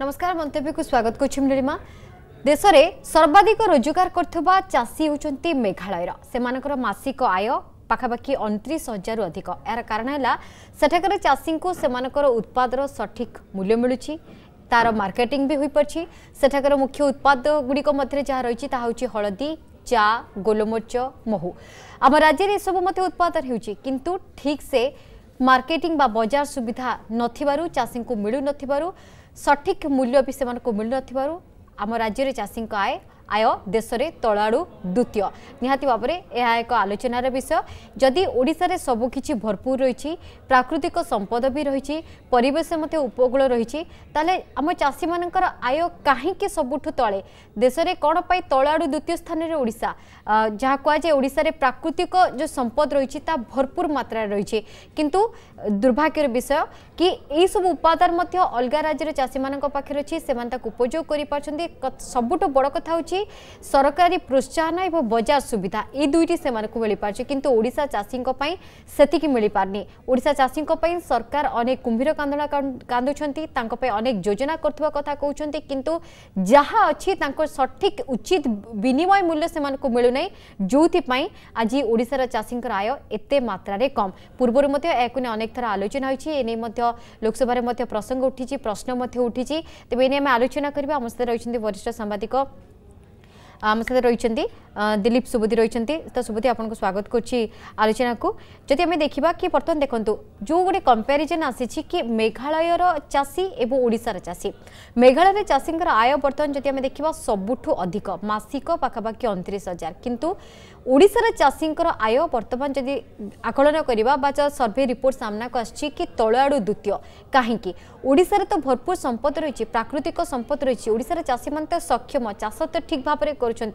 ନମସ୍କାର ମନ୍ତବ୍ୟକୁ ସ୍ୱାଗତ କରୁଛି ମୁଁ ନିଳିମା ଦେଶରେ ସର୍ବାଧିକ ରୋଜଗାର କରୁଥିବା ଚାଷୀ ହେଉଛନ୍ତି ମେଘାଳୟର ସେମାନଙ୍କର ମାସିକ ଆୟ ପାଖାପାଖି ଅଣତିରିଶ ହଜାରରୁ ଅଧିକ ଏହାର କାରଣ ହେଲା ସେଠାକାର ଚାଷୀଙ୍କୁ ସେମାନଙ୍କର ଉତ୍ପାଦର ସଠିକ୍ ମୂଲ୍ୟ ମିଳୁଛି ତାର ମାର୍କେଟିଂ ବି ହୋଇପାରୁଛି ସେଠାକାର ମୁଖ୍ୟ ଉତ୍ପାଦଗୁଡ଼ିକ ମଧ୍ୟରେ ଯାହା ରହିଛି ତାହା ହେଉଛି ହଳଦୀ চা গোলমরিচ মহু আমার রাজ্যের এসব মধ্যে উৎপাদন হচ্ছে কিন্তু ঠিক সে মার্কেটিং বা বজার সুবিধা নথিবারু চাষীଙ୍କୁ ମିଳୁନଥିବାରୁ ସଠିକ୍ ମୂଲ୍ୟ ବି ସେମାନଙ୍କୁ ମିଳୁନଥିବାରୁ ଆମ ରାଜ୍ୟରେ ଚାଷୀଙ୍କ ଆୟ ଆୟ ଦେଶରେ ତଳାଡ଼ୁ ଦ୍ୱିତୀୟ ନିହାତି ଭାବରେ ଏହା ଏକ ଆଲୋଚନାର ବିଷୟ ଯଦି ଓଡ଼ିଶାରେ ସବୁକିଛି ଭରପୁର ରହିଛି ପ୍ରାକୃତିକ ସମ୍ପଦ ବି ରହିଛି ପରିବେଶ ମଧ୍ୟ ଉପକୂଳ ରହିଛି ତାହେଲେ ଆମ ଚାଷୀମାନଙ୍କର ଆୟ କାହିଁକି ସବୁଠୁ ତଳେ ଦେଶରେ କ'ଣ ପାଇଁ ତଳାଡ଼ୁ ଦ୍ୱିତୀୟ ସ୍ଥାନରେ ଓଡ଼ିଶା ଯାହା କୁହାଯାଏ ଓଡ଼ିଶାରେ ପ୍ରାକୃତିକ ଯେଉଁ ସମ୍ପଦ ରହିଛି ତାହା ଭରପୁର ମାତ୍ରାରେ ରହିଛି କିନ୍ତୁ ଦୁର୍ଭାଗ୍ୟର ବିଷୟ କି ଏହିସବୁ ଉପାଦାନ ମଧ୍ୟ ଅଲଗା ରାଜ୍ୟର ଚାଷୀମାନଙ୍କ ପାଖରେ ଅଛି ସେମାନେ ତାକୁ ଉପଯୋଗ କରିପାରୁଛନ୍ତି ସବୁଠୁ ବଡ଼ କଥା ହେଉଛି मिली सरकारी प्रोत्साहन और बजार सुविधा ये दुईट से मिल पार्चे किशा चाषी से मिल पारे ओडा चाषी सरकार अनेक कुंभीर कांदा कांदुंक योजना करता कथा कहते कि सठिक उचित विनिमय मूल्य से मिलूना जो आज ओडार चाषी आय एत मात्र कम पूर्व अनेक थर आलोचना होने लोकसभा प्रसंग उठी प्रश्न उठी तेज इन्हें आलोचना करवा रही वरिष्ठ सांबादिक ଆମ ସାଥିରେ ରହିଛନ୍ତି ଦିଲୀପ ସୁବୁଦ୍ଧି ରହିଛନ୍ତି ତ ସୁବୁଦ୍ଧି ଆପଣଙ୍କୁ ସ୍ୱାଗତ କରୁଛି ଆଲୋଚନାକୁ ଯଦି ଆମେ ଦେଖିବା କି ବର୍ତ୍ତମାନ ଦେଖନ୍ତୁ ଯେଉଁ ଗୋଟେ କମ୍ପାରିଜନ୍ ଆସିଛି କି ମେଘାଳୟର ଚାଷୀ ଏବଂ ଓଡ଼ିଶାର ଚାଷୀ ମେଘାଳୟରେ ଚାଷୀଙ୍କର ଆୟ ବର୍ତ୍ତମାନ ଯଦି ଆମେ ଦେଖିବା ସବୁଠୁ ଅଧିକ ମାସିକ ପାଖାପାଖି ଅଣତିରିଶ ହଜାର କିନ୍ତୁ ওড়িশার চাষীঙ্কর আয় বর্তমান যদি আকলন করা বা সর্ভে রিপোর্ট সামনাকু আসছে কি তল আড়ু দ্বিতীয় কাহি ওড়িশার তো ভরপুর সম্পদ রয়েছে প্রাকৃতিক সম্পদ রয়েছে ওড়িশার চাষী মানে তো সক্ষম চাষ তো ঠিক ভাবে করছেন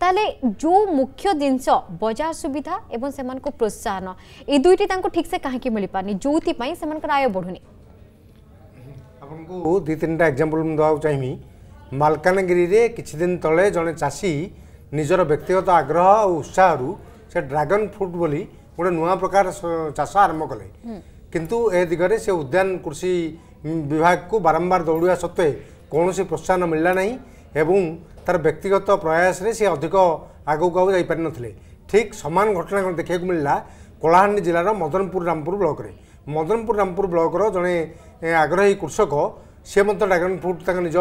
তাহলে যে মুখ্য জিনিস বজার সুবিধা এবং সে প্রোৎসাহন এই দুইটি তাঁকু ঠিকসে কাহি মিপারনি যেপাই সে আয় বড়ুনি আপনার দুই তিনটা এক্সাম্পল দেওয়া চাইমি মালকানগিরি কিছুদিন তলে জন চাষী ନିଜର ବ୍ୟକ୍ତିଗତ ଆଗ୍ରହ ଆଉ ଉତ୍ସାହରୁ ସେ ଡ୍ରାଗନ୍ ଫ୍ରୁଟ୍ ବୋଲି ଗୋଟେ ନୂଆ ପ୍ରକାର ଚାଷ ଆରମ୍ଭ କଲେ କିନ୍ତୁ ଏ ଦିଗରେ ସେ ଉଦ୍ୟାନ କୃଷି ବିଭାଗକୁ ବାରମ୍ବାର ଦୌଡ଼ିବା ସତ୍ତ୍ୱେ କୌଣସି ପ୍ରୋତ୍ସାହନ ମିଳିଲା ନାହିଁ ଏବଂ ତା'ର ବ୍ୟକ୍ତିଗତ ପ୍ରୟାସରେ ସେ ଅଧିକ ଆଗକୁ ଆଉ ଯାଇପାରିନଥିଲେ ଠିକ୍ ସମାନ ଘଟଣା କ'ଣ ଦେଖିବାକୁ ମିଳିଲା କଳାହାଣ୍ଡି ଜିଲ୍ଲାର ମଦନପୁର ରାମପୁର ବ୍ଲକରେ ମଦନପୁର ରାମପୁର ବ୍ଲକର ଜଣେ ଆଗ୍ରହୀ କୃଷକ ସିଏ ମଧ୍ୟ ଡ୍ରାଗନ୍ ଫ୍ରୁଟ୍ ତାଙ୍କ ନିଜ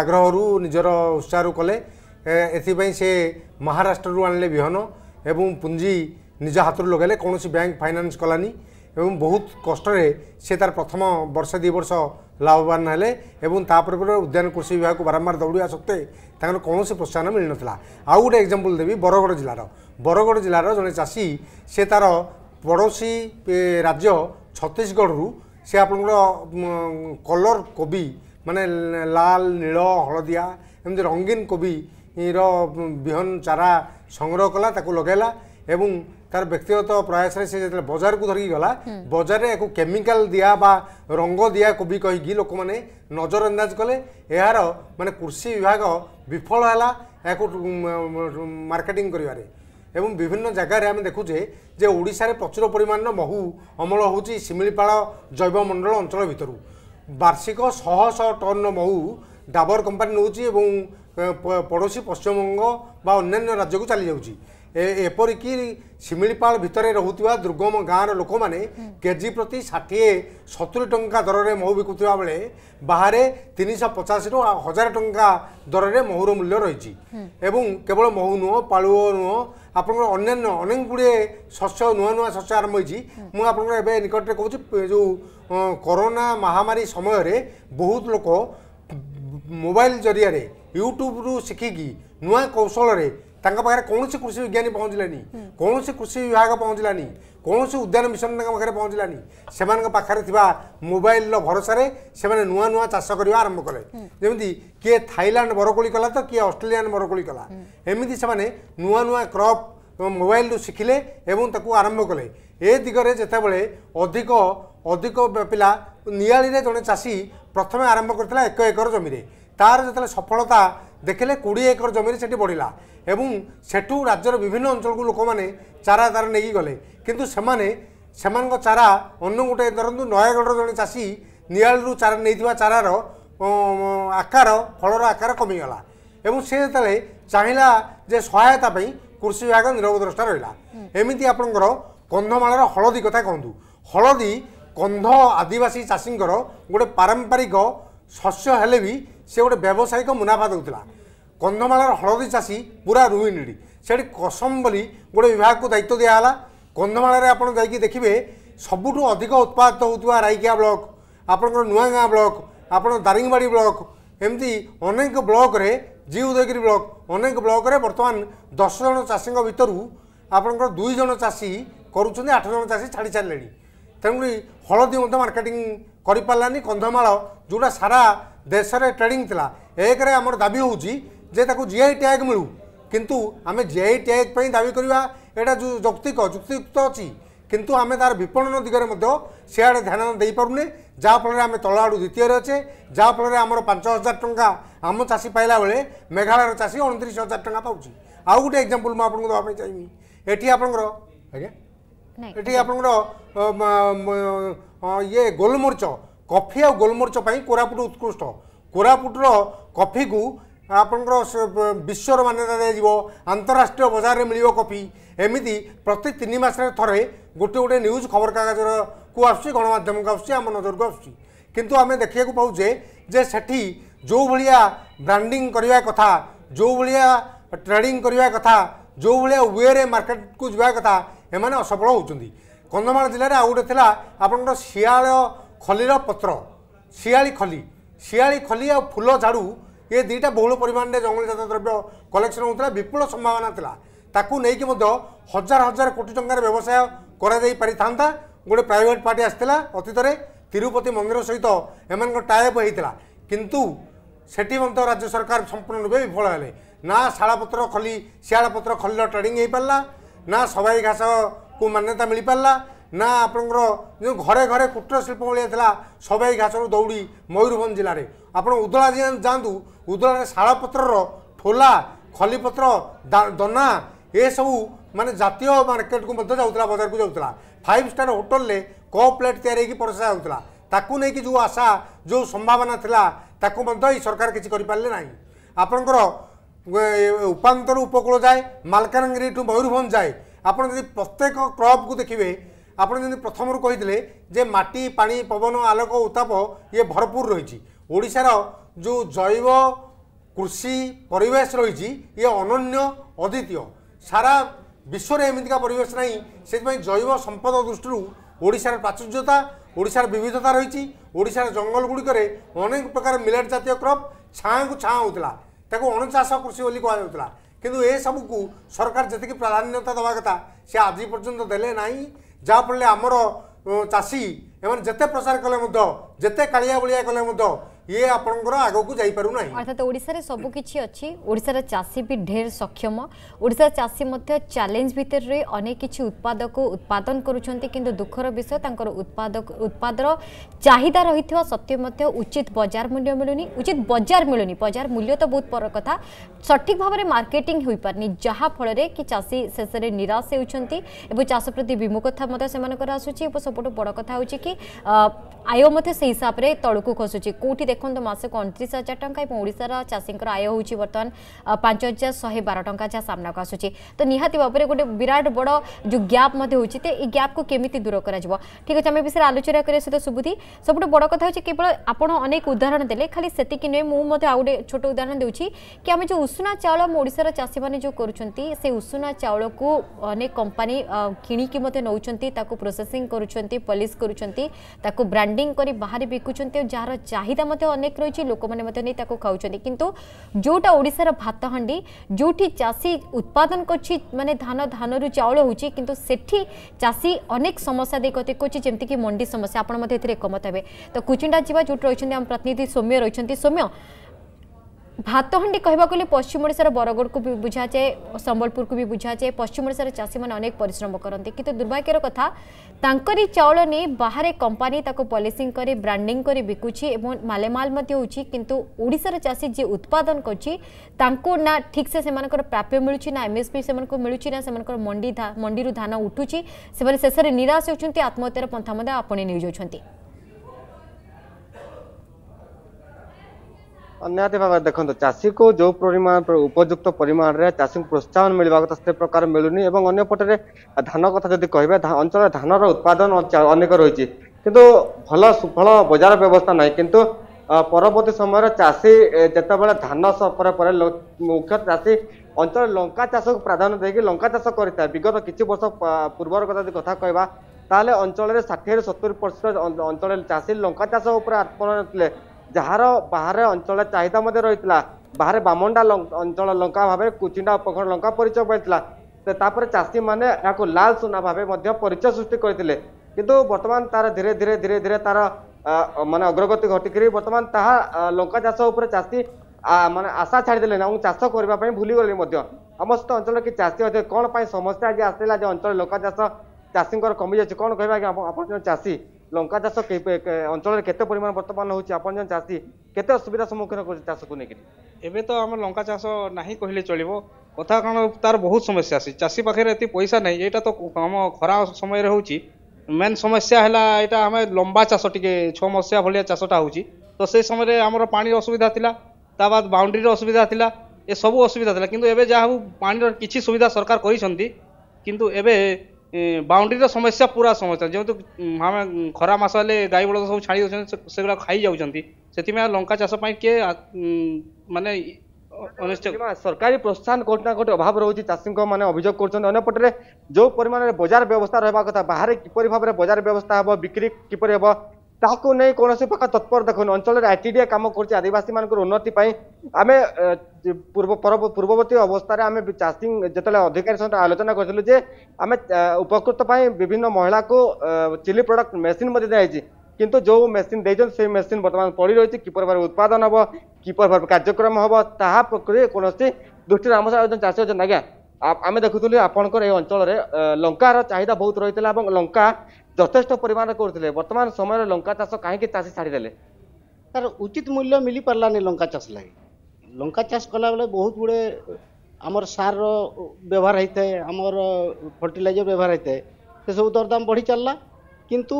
ଆଗ୍ରହରୁ ନିଜର ଉତ୍ସାହରୁ କଲେ ଏଥିପାଇଁ ସେ ମହାରାଷ୍ଟ୍ରରୁ ଆଣିଲେ ବିହନ ଏବଂ ପୁଞ୍ଜି ନିଜ ହାତରୁ ଲଗାଇଲେ କୌଣସି ବ୍ୟାଙ୍କ ଫାଇନାନ୍ସ କଲାନି ଏବଂ ବହୁତ କଷ୍ଟରେ ସେ ତାର ପ୍ରଥମ ବର୍ଷେ ଦୁଇ ବର୍ଷ ଲାଭବାନ ହେଲେ ଏବଂ ତାପରେ ପରେ ଉଦ୍ୟାନ କୃଷି ବିଭାଗକୁ ବାରମ୍ବାର ଦୌଡ଼ିବା ସତ୍ତ୍ୱେ ତାଙ୍କର କୌଣସି ପ୍ରୋତ୍ସାହନ ମିଳିନଥିଲା ଆଉ ଗୋଟେ ଏକ୍ଜାମ୍ପଲ୍ ଦେବି ବରଗଡ଼ ଜିଲ୍ଲାର ବରଗଡ଼ ଜିଲ୍ଲାର ଜଣେ ଚାଷୀ ସେ ତାର ପଡ଼ୋଶୀ ରାଜ୍ୟ ଛତିଶଗଡ଼ରୁ ସେ ଆପଣଙ୍କର କଲର୍ କୋବି ମାନେ ଲାଲ ନୀଳ ହଳଦିଆ ଏମିତି ରଙ୍ଗୀନ କୋବି ର ବିହନ ଚାରା ସଂଗ୍ରହ କଲା ତାକୁ ଲଗାଇଲା ଏବଂ ତାର ବ୍ୟକ୍ତିଗତ ପ୍ରୟାସରେ ସେ ଯେତେବେଳେ ବଜାରକୁ ଧରିକି ଗଲା ବଜାରରେ ଏକ କେମିକାଲ ଦିଆ ବା ରଙ୍ଗ ଦିଆ କୋବି କହିକି ଲୋକମାନେ ନଜରଅନ୍ଦାଜ କଲେ ଏହାର ମାନେ କୃଷି ବିଭାଗ ବିଫଳ ହେଲା ଏହାକୁ ମାର୍କେଟିଂ କରିବାରେ ଏବଂ ବିଭିନ୍ନ ଜାଗାରେ ଆମେ ଦେଖୁଛେ ଯେ ଓଡ଼ିଶାରେ ପ୍ରଚୁର ପରିମାଣର ମହୁ ଅମଳ ହେଉଛି ଶିମିଳିପାଳ ଜୈବମଣ୍ଡଳ ଅଞ୍ଚଳ ଭିତରୁ ବାର୍ଷିକ ଶହ ଶହ ଟନ୍ର ମହୁ ଡାବର କମ୍ପାନୀ ନେଉଛି ଏବଂ ପଡ଼ୋଶୀ ପଶ୍ଚିମବଙ୍ଗ ବା ଅନ୍ୟାନ୍ୟ ରାଜ୍ୟକୁ ଚାଲିଯାଉଛି ଏପରିକି ଶିମିଳିପାଳ ଭିତରେ ରହୁଥିବା ଦୁର୍ଗମ ଗାଁର ଲୋକମାନେ କେଜି ପ୍ରତି ଷାଠିଏ ସତୁରି ଟଙ୍କା ଦରରେ ମହୁ ବିକୁଥିବା ବେଳେ ବାହାରେ ତିନିଶହ ପଚାଶରୁ ହଜାର ଟଙ୍କା ଦରରେ ମହୁର ମୂଲ୍ୟ ରହିଛି ଏବଂ କେବଳ ମହୁ ନୁହଁ ପାଳୁଅ ନୁହଁ ଆପଣଙ୍କର ଅନ୍ୟାନ୍ୟ ଅନେକ ଗୁଡ଼ିଏ ଶସ୍ୟ ନୂଆ ନୂଆ ଶସ୍ୟ ଆରମ୍ଭ ହୋଇଛି ମୁଁ ଆପଣଙ୍କର ଏବେ ନିକଟରେ କହୁଛି ଯେଉଁ କରୋନା ମହାମାରୀ ସମୟରେ ବହୁତ ଲୋକ ମୋବାଇଲ ଜରିଆରେ ୟୁଟ୍ୟୁବରୁ ଶିଖିକି ନୂଆ କୌଶଳରେ ତାଙ୍କ ପାଖରେ କୌଣସି କୃଷି ବିଜ୍ଞାନୀ ପହଞ୍ଚିଲାନି କୌଣସି କୃଷି ବିଭାଗ ପହଞ୍ଚିଲାନି କୌଣସି ଉଦ୍ୟାନ ମିଶନ ତାଙ୍କ ପାଖରେ ପହଞ୍ଚିଲାନି ସେମାନଙ୍କ ପାଖରେ ଥିବା ମୋବାଇଲର ଭରସାରେ ସେମାନେ ନୂଆ ନୂଆ ଚାଷ କରିବା ଆରମ୍ଭ କଲେ ଯେମିତି କିଏ ଥାଇଲାଣ୍ଡ ମରକୋଳି କଲା ତ କିଏ ଅଷ୍ଟ୍ରେଲିଆନ ମରକୋଳି କଲା ଏମିତି ସେମାନେ ନୂଆ ନୂଆ କ୍ରପ ମୋବାଇଲରୁ ଶିଖିଲେ ଏବଂ ତାକୁ ଆରମ୍ଭ କଲେ ଏ ଦିଗରେ ଯେତେବେଳେ ଅଧିକ ଅଧିକ ପିଲା ନିଆଳିରେ ଜଣେ ଚାଷୀ ପ୍ରଥମେ ଆରମ୍ଭ କରିଥିଲା ଏକ ଏକର ଜମିରେ তার যেতবে সফলতা দেখলে কোড়িয়ে একর জমি সেটি বড়া এবং সেটু রাজ্যর বিভিন্ন অঞ্চলক লোক মানে চারা তার নেই গলে কিন্তু সেমানে সেমান চারা অন্য গোটে ধরতু নয়াগড়র জন চাষী নিয়ালু চারা নেই চারার আকার ফলর আকার কমিগলা এবং সে যেতবে চাহিলা যে সহায়তা পাই কৃষি বিভাগ নিরবদ্রষ্টা রহলা এমিতি আপনার কন্ধমাড়ের হলদী কথা কুহতু হলদী কন্ধ আদিবাসী চাষীঙ্কর গোটে পারম্পরিক শস্য হলে ସେ ଗୋଟେ ବ୍ୟବସାୟିକ ମୁନାଫା ଦେଉଥିଲା କନ୍ଧମାଳର ହଳଦୀ ଚାଷୀ ପୁରା ରୁଇନିଡ଼ି ସେଠି କସମ ବୋଲି ଗୋଟେ ବିଭାଗକୁ ଦାୟିତ୍ୱ ଦିଆହେଲା କନ୍ଧମାଳରେ ଆପଣ ଯାଇକି ଦେଖିବେ ସବୁଠୁ ଅଧିକ ଉତ୍ପାଦିତ ହେଉଥିବା ରାଇକିଆ ବ୍ଲକ୍ ଆପଣଙ୍କର ନୂଆଗାଁ ବ୍ଲକ୍ ଆପଣ ଦାରିଙ୍ଗବାଡ଼ି ବ୍ଲକ୍ ଏମିତି ଅନେକ ବ୍ଲକ୍ରେ ଜି ଉଦୟଗିରି ବ୍ଲକ୍ ଅନେକ ବ୍ଲକ୍ରେ ବର୍ତ୍ତମାନ ଦଶ ଜଣ ଚାଷୀଙ୍କ ଭିତରୁ ଆପଣଙ୍କର ଦୁଇ ଜଣ ଚାଷୀ କରୁଛନ୍ତି ଆଠ ଜଣ ଚାଷୀ ଛାଡ଼ି ସାରିଲେଣି ତେଣୁକରି ହଳଦୀ ମଧ୍ୟ ମାର୍କେଟିଂ କରିପାରିଲାନି କନ୍ଧମାଳ ଯେଉଁଟା ସାରା ଦେଶରେ ଟ୍ରେଡିଂ ଥିଲା ଏକରେ ଆମର ଦାବି ହେଉଛି ଯେ ତାକୁ ଜିଆଇ ଟ୍ୟାଗ୍ ମିଳୁ କିନ୍ତୁ ଆମେ ଜିଆଇ ଟ୍ୟାଗ୍ ପାଇଁ ଦାବି କରିବା ଏଇଟା ଯେଉଁ ଯୌକ୍ତିକ ଯୁକ୍ତିଯୁକ୍ତ ଅଛି କିନ୍ତୁ ଆମେ ତା'ର ବିପଣନ ଦିଗରେ ମଧ୍ୟ ସେଆଡ଼େ ଧ୍ୟାନ ଦେଇପାରୁନେ ଯାହାଫଳରେ ଆମେ ତଳଆଡ଼ୁ ଦ୍ୱିତୀୟରେ ଅଛେ ଯାହାଫଳରେ ଆମର ପାଞ୍ଚ ହଜାର ଟଙ୍କା ଆମ ଚାଷୀ ପାଇଲା ବେଳେ ମେଘାଳୟର ଚାଷୀ ଅଣତିରିଶ ହଜାର ଟଙ୍କା ପାଉଛି ଆଉ ଗୋଟେ ଏକ୍ଜାମ୍ପଲ୍ ମୁଁ ଆପଣଙ୍କୁ ଦେବା ପାଇଁ ଚାହିଁବି ଏଠି ଆପଣଙ୍କର ଆଜ୍ଞା ଏଠି ଆପଣଙ୍କର ଇଏ ଗୋଲମରିଚ କଫି ଆଉ ଗୋଲମରିଚ ପାଇଁ କୋରାପୁଟ ଉତ୍କୃଷ୍ଟ କୋରାପୁଟର କଫିକୁ ଆପଣଙ୍କର ବିଶ୍ୱର ମାନ୍ୟତା ଦିଆଯିବ ଆନ୍ତଃରାଷ୍ଟ୍ରୀୟ ବଜାରରେ ମିଳିବ କଫି ଏମିତି ପ୍ରତି ତିନି ମାସରେ ଥରେ ଗୋଟେ ଗୋଟେ ନ୍ୟୁଜ୍ ଖବରକାଗଜକୁ ଆସୁଛି ଗଣମାଧ୍ୟମକୁ ଆସୁଛି ଆମ ନଜରକୁ ଆସୁଛି କିନ୍ତୁ ଆମେ ଦେଖିବାକୁ ପାଉଛେ ଯେ ସେଠି ଯେଉଁଭଳିଆ ବ୍ରାଣ୍ଡିଂ କରିବା କଥା ଯେଉଁଭଳିଆ ଟ୍ରେଡ଼ିଂ କରିବା କଥା ଯେଉଁଭଳିଆ ୱେରେ ମାର୍କେଟକୁ ଯିବା କଥା ଏମାନେ ଅସଫଳ ହେଉଛନ୍ତି କନ୍ଧମାଳ ଜିଲ୍ଲାରେ ଆଉ ଗୋଟେ ଥିଲା ଆପଣଙ୍କର ଶିଆଳ ଖଲିର ପତ୍ର ଶିଆଳି ଖଲି ଶିଆଳି ଖଲି ଆଉ ଫୁଲ ଝାଡ଼ୁ ଏ ଦୁଇଟା ବହୁଳ ପରିମାଣରେ ଜଙ୍ଗଲଜାତ ଦ୍ରବ୍ୟ କଲେକ୍ସନ୍ ହେଉଥିଲା ବିପୁଳ ସମ୍ଭାବନା ଥିଲା ତାକୁ ନେଇକି ମଧ୍ୟ ହଜାର ହଜାର କୋଟି ଟଙ୍କାର ବ୍ୟବସାୟ କରାଯାଇ ପାରିଥାନ୍ତା ଗୋଟେ ପ୍ରାଇଭେଟ୍ ପାର୍ଟି ଆସିଥିଲା ଅତୀତରେ ତିରୁପତି ମନ୍ଦିର ସହିତ ଏମାନଙ୍କ ଟାଏପ୍ ହୋଇଥିଲା କିନ୍ତୁ ସେଠି ମଧ୍ୟ ରାଜ୍ୟ ସରକାର ସମ୍ପୂର୍ଣ୍ଣ ରୂପେ ବିଫଳ ହେଲେ ନା ଶାଳପତ୍ର ଖଲି ଶିଆଳପତ୍ର ଖଲିର ଟ୍ରେଡ଼ିଂ ହୋଇପାରିଲା ନା ସବାଇ ଘାସକୁ ମାନ୍ୟତା ମିଳିପାରିଲା ନା ଆପଣଙ୍କର ଯେଉଁ ଘରେ ଘରେ କୁଟ୍ରଶିଳ୍ପ ଭଳିଆ ଥିଲା ସବାଇ ଘାସରୁ ଦୌଡ଼ି ମୟୂରଭଞ୍ଜ ଜିଲ୍ଲାରେ ଆପଣ ଉଦଳା ଯାଆନ୍ତୁ ଉଦଳାରେ ଶାଳପତ୍ରର ଠୋଲା ଖଲିପତ୍ର ଦନା ଏସବୁ ମାନେ ଜାତୀୟ ମାର୍କେଟକୁ ମଧ୍ୟ ଯାଉଥିଲା ବଜାରକୁ ଯାଉଥିଲା ଫାଇଭ ଷ୍ଟାର ହୋଟେଲରେ କ ପ୍ଲେଟ୍ ତିଆରି ହେଇକି ପରସା ଯାଉଥିଲା ତାକୁ ନେଇକି ଯେଉଁ ଆଶା ଯେଉଁ ସମ୍ଭାବନା ଥିଲା ତାକୁ ମଧ୍ୟ ଏଇ ସରକାର କିଛି କରିପାରିଲେ ନାହିଁ ଆପଣଙ୍କର ଉପାନ୍ତରୁ ଉପକୂଳ ଯାଏ ମାଲକାନଗିରି ଠୁ ମୟୂରଭଞ୍ଜ ଯାଏ ଆପଣ ଯଦି ପ୍ରତ୍ୟେକ କ୍ରପ୍କୁ ଦେଖିବେ ଆପଣ ଯେମିତି ପ୍ରଥମରୁ କହିଥିଲେ ଯେ ମାଟି ପାଣି ପବନ ଆଲୋକ ଉତ୍ତାପ ଇଏ ଭରପୁର ରହିଛି ଓଡ଼ିଶାର ଯେଉଁ ଜୈବ କୃଷି ପରିବେଶ ରହିଛି ଇଏ ଅନନ୍ୟ ଅଦ୍ୱିତୀୟ ସାରା ବିଶ୍ୱରେ ଏମିତିକା ପରିବେଶ ନାହିଁ ସେଥିପାଇଁ ଜୈବ ସମ୍ପଦ ଦୃଷ୍ଟିରୁ ଓଡ଼ିଶାର ପ୍ରାଚୁର୍ଯ୍ୟତା ଓଡ଼ିଶାର ବିବିଧତା ରହିଛି ଓଡ଼ିଶାର ଜଙ୍ଗଲ ଗୁଡ଼ିକରେ ଅନେକ ପ୍ରକାର ମିଲେଟ୍ ଜାତୀୟ କ୍ରପ୍ ଛାଁକୁ ଛାଁ ହେଉଥିଲା तेको अनचासा कुर्शी वली को आवे उतला, केंदु ए समुकू, सरकार जतेकी प्रालाणियोंता दवा गता, श्या आजी प्रचुन्त देले नाई, जा परले आमरो चासी, एवं जत्ते प्रसार कले मुद्धो, जत्ते कालिया बुलिया कले मुद्धो, ये आपंकर आग को जापरूना अर्थात ओडार सबकि अच्छी ओडार चाषी भी ढेर सक्षम ओडार चाषी चैलेंज भितर अनेक किसी उत्पादक उत्पादन करुँच दुखर विषय तर उत्पादक उत्पादर चाहिदा रही सत्वे उचित बजार मूल्य मिलूनी उचित बजार मिलूनी बजार मूल्य तो बहुत पर कथा सठिक भाव में मार्केटिंग हो पारनी जहाँफल कि चाषी शेष में निराश होती चाष प्रति विमुखता आसूँ सबुठ बड़ कथा हो कि ଆୟ ମଧ୍ୟ ସେହି ହିସାବରେ ତଳକୁ ଖସୁଛି କେଉଁଠି ଦେଖନ୍ତୁ ମାସକୁ ଅଣତିରିଶ ହଜାର ଟଙ୍କା ଏବଂ ଓଡ଼ିଶାର ଚାଷୀଙ୍କର ଆୟ ହେଉଛି ବର୍ତ୍ତମାନ ପାଞ୍ଚ ହଜାର ଶହେ ବାର ଟଙ୍କା ଯାହା ସାମ୍ନାକୁ ଆସୁଛି ତ ନିହାତି ଭାବରେ ଗୋଟେ ବିରାଟ ବଡ଼ ଯେଉଁ ଗ୍ୟାପ୍ ମଧ୍ୟ ହେଉଛି ତ ଏଇ ଗ୍ୟାପ୍କୁ କେମିତି ଦୂର କରାଯିବ ଠିକ୍ ଅଛି ଆମେ ବିଷୟରେ ଆଲୋଚନା କରିବା ସହିତ ସୁବୁଧି ସବୁଠୁ ବଡ଼ କଥା ହେଉଛି କେବଳ ଆପଣ ଅନେକ ଉଦାହରଣ ଦେଲେ ଖାଲି ସେତିକି ନୁହେଁ ମୁଁ ମଧ୍ୟ ଆଉ ଗୋଟେ ଛୋଟ ଉଦାହରଣ ଦେଉଛି କି ଆମେ ଯେଉଁ ଉଷୁନା ଚାଉଳ ଆମ ଓଡ଼ିଶାର ଚାଷୀମାନେ ଯେଉଁ କରୁଛନ୍ତି ସେ ଉଷୁନା ଚାଉଳକୁ ଅନେକ କମ୍ପାନୀ କିଣିକି ମଧ୍ୟ ନେଉଛନ୍ତି ତାକୁ ପ୍ରୋସେସିଂ କରୁଛନ୍ତି ପଲିସ୍ କରୁଛନ୍ତି ତାକୁ ବ୍ରାଣ୍ଡ ब्रांडिंग कर बाहर बिकुं जार चाहिदा रही लोक मैंने खाऊँच कितु जोटा ओडार भात हाँ जो चाषी उत्पादन करे चाउल होती चाषी अनेक समस्या देखते जमीक मंडी समस्या आपत एकमत हे तो कुचिंडा जी जो रही प्रतिनिधि सौम्य रही सौम्य ଭାତହାଣ୍ଡି କହିବାକୁ ଗଲେ ପଶ୍ଚିମ ଓଡ଼ିଶାର ବରଗଡ଼କୁ ବି ବୁଝାଯାଏ ସମ୍ବଲପୁରକୁ ବି ବୁଝାଯାଏ ପଶ୍ଚିମ ଓଡ଼ିଶାର ଚାଷୀମାନେ ଅନେକ ପରିଶ୍ରମ କରନ୍ତି କିନ୍ତୁ ଦୁର୍ଭାଗ୍ୟର କଥା ତାଙ୍କରି ଚାଉଳ ନେଇ ବାହାରେ କମ୍ପାନୀ ତାକୁ ପଲିସିଂ କରି ବ୍ରାଣ୍ଡିଂ କରି ବିକୁଛି ଏବଂ ମାଲେମାଲ ମଧ୍ୟ ହେଉଛି କିନ୍ତୁ ଓଡ଼ିଶାର ଚାଷୀ ଯିଏ ଉତ୍ପାଦନ କରୁଛି ତାଙ୍କୁ ନା ଠିକ୍ସେ ସେମାନଙ୍କର ପ୍ରାପ୍ୟ ମିଳୁଛି ନା ଏମ୍ଏସ୍ପି ସେମାନଙ୍କୁ ମିଳୁଛି ନା ସେମାନଙ୍କର ମଣ୍ଡି ମଣ୍ଡିରୁ ଧାନ ଉଠୁଛି ସେମାନେ ଶେଷରେ ନିରାଶ ହେଉଛନ୍ତି ଆତ୍ମହତ୍ୟାର ପନ୍ଥା ମଧ୍ୟ ଆପଣେଇ ନେଇଯାଉଛନ୍ତି ନିହାତି ଭାବରେ ଦେଖନ୍ତୁ ଚାଷୀକୁ ଯୋଉ ପରିମାଣ ଉପଯୁକ୍ତ ପରିମାଣରେ ଚାଷୀଙ୍କୁ ପ୍ରୋତ୍ସାହନ ମିଳିବା କଥା ସେ ପ୍ରକାର ମିଳୁନି ଏବଂ ଅନ୍ୟପଟରେ ଧାନ କଥା ଯଦି କହିବେ ଅଞ୍ଚଳରେ ଧାନର ଉତ୍ପାଦନ ଅନେକ ରହିଛି କିନ୍ତୁ ଭଲ ସୁଫଳ ବଜାର ବ୍ୟବସ୍ଥା ନାହିଁ କିନ୍ତୁ ପରବର୍ତ୍ତୀ ସମୟରେ ଚାଷୀ ଯେତେବେଳେ ଧାନ ପରେ ପରେ ମୁଖ୍ୟତଃ ଚାଷୀ ଅଞ୍ଚଳରେ ଲଙ୍କା ଚାଷକୁ ପ୍ରାଧାନ୍ୟ ଦେଇକି ଲଙ୍କା ଚାଷ କରିଥାଏ ବିଗତ କିଛି ବର୍ଷ ପୂର୍ବର କଥା ଯଦି କଥା କହିବା ତାହେଲେ ଅଞ୍ଚଳରେ ଷାଠିଏରୁ ସତୁରି ପରସେଣ୍ଟ ଅଞ୍ଚଳରେ ଚାଷୀ ଲଙ୍କା ଚାଷ ଉପରେ ଆତ୍ମ ଯାହାର ବାହାରେ ଅଞ୍ଚଳ ଚାହିଦା ମଧ୍ୟ ରହିଥିଲା ବାହାରେ ବାମଣ୍ଡା ଅଞ୍ଚଳ ଲଙ୍କା ଭାବେ କୁଚିଣ୍ଡା ଉପଖଣ୍ଡ ଲଙ୍କା ପରିଚୟ ପାଇଥିଲା ତାପରେ ଚାଷୀମାନେ ଏହାକୁ ଲାଲ ସୁନା ଭାବେ ମଧ୍ୟ ପରିଚୟ ସୃଷ୍ଟି କରିଥିଲେ କିନ୍ତୁ ବର୍ତ୍ତମାନ ତାର ଧୀରେ ଧୀରେ ଧୀରେ ଧୀରେ ତାର ମାନେ ଅଗ୍ରଗତି ଘଟିକିରି ବର୍ତ୍ତମାନ ତାହା ଲଙ୍କା ଚାଷ ଉପରେ ଚାଷୀ ମାନେ ଆଶା ଛାଡ଼ିଦେଲେ ନା ଏବଂ ଚାଷ କରିବା ପାଇଁ ଭୁଲିଗଲେ ମଧ୍ୟ ସମସ୍ତ ଅଞ୍ଚଳରେ କି ଚାଷୀ ଅଛନ୍ତି କ'ଣ ପାଇଁ ସମସ୍ୟା ଆଜି ଆସିଲା ଯେ ଅଞ୍ଚଳରେ ଲଙ୍କା ଚାଷ ଚାଷୀଙ୍କର କମିଯାଇଛି କ'ଣ କହିବେ ଆଜ୍ଞା ଆପଣ ଜଣେ ଚାଷୀ লঙ্কা চাষ অঞ্চলের কেতে পরিমাণ বর্তমান হচ্ছে আপনার জন চাষী কেতে অসুবিধা সম্মুখীন করছে চাষকে নিয়ে এবে তো আমার লঙ্কা চাষ না কহিলে চলব কথা কারণ তার বহু সমস্যা আছে চাষী পাখে এত পয়সা নাই এটা তো আম খরা সময়ের হচ্ছে মেন সমস্যা হল এটা আমি লম্বা চাষ টিকে ছ মশিয়া ভাল চাষটা হচ্ছে তো সেই সময় আমার পানির অসুবিধা লা তা বাদ বাউন্ডারির অসুবিধা লা এসবু অসুবিধা লা কিন্তু এবে যা হব পানির কিছু সুবিধা সরকার করেছেন কিন্তু এবে ବାଉଣ୍ଡ୍ରିର ସମସ୍ୟା ପୁରା ସମସ୍ୟା ଯେହେତୁ ଆମେ ଖରା ମାସ ହେଲେ ଗାଈ ବଳଦ ସବୁ ଛାଡ଼ି ଦେଉଛନ୍ତି ସେଗୁଡ଼ା ଖାଇଯାଉଛନ୍ତି ସେଥିପାଇଁ ଲଙ୍କା ଚାଷ ପାଇଁ କିଏ ମାନେ ସରକାରୀ ପ୍ରୋତ୍ସାହନ କୋଟି ନା କୋଟି ଅଭାବ ରହୁଛି ଚାଷୀଙ୍କ ମାନେ ଅଭିଯୋଗ କରୁଛନ୍ତି ଅନ୍ୟପଟରେ ଯେଉଁ ପରିମାଣରେ ବଜାର ବ୍ୟବସ୍ଥା ରହିବା କଥା ବାହାରେ କିପରି ଭାବରେ ବଜାର ବ୍ୟବସ୍ଥା ହେବ ବିକ୍ରି କିପରି ହେବ ताक नहीं प्रकार तत्पर देखो अंचल एटीडीए कम कर आदिवास मानक उन्नति आम पूर्व पूर्ववर्त अवस्था आम चाषी जो अधिकारी सहित आलोचना करूँ जे आम उपकृत विभिन्न महिला को चिली प्रडक्ट मेसीन दिखाई किंतु जो मेसीन दे मेसीन बर्तमान पड़ी रही किपर भाव उत्पादन हम किपर भाव कार्यक्रम हम ताकि प्रकृति कौन दृष्टि आम सहित चाषी अच्छे आज्ञा आम देखुल आपंकर अंचल लंकार चाहिदा बहुत रही है लंका যথেষ্ট পরিমাণে করুলে বর্তমান সময়ের লঙ্কা চাষ কী চাষী ছাড়িদেলে তার উচিত মূল্য মিলিপারানি লঙ্কা চাষ লাগে লঙ্কা চাষ কলাবেলে বহুত গুড়ে আমার সার ব্যবহার হয়ে আমার ফর্টিলাইজর ব্যবহার হয়ে সেসব দরদাম বড়ি চালা কিন্তু